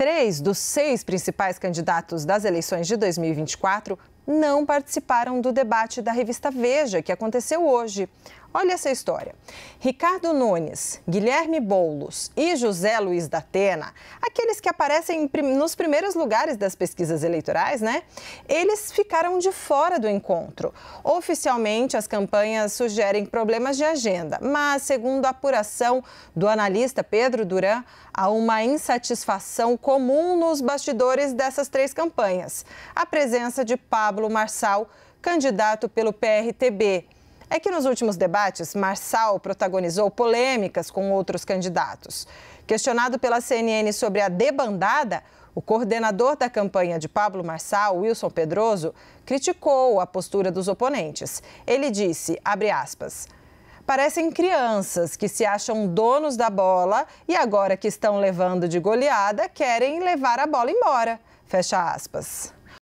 Três dos seis principais candidatos das eleições de 2024 não participaram do debate da revista Veja, que aconteceu hoje. Olha essa história. Ricardo Nunes, Guilherme Boulos e José Luiz da Atena, aqueles que aparecem nos primeiros lugares das pesquisas eleitorais, né? Eles ficaram de fora do encontro. Oficialmente, as campanhas sugerem problemas de agenda, mas, segundo a apuração do analista Pedro Duran, há uma insatisfação comum nos bastidores dessas três campanhas. A presença de Pablo Marçal, candidato pelo PRTB é que nos últimos debates, Marçal protagonizou polêmicas com outros candidatos. Questionado pela CNN sobre a debandada, o coordenador da campanha de Pablo Marçal, Wilson Pedroso, criticou a postura dos oponentes. Ele disse, abre aspas, parecem crianças que se acham donos da bola e agora que estão levando de goleada, querem levar a bola embora. Fecha aspas.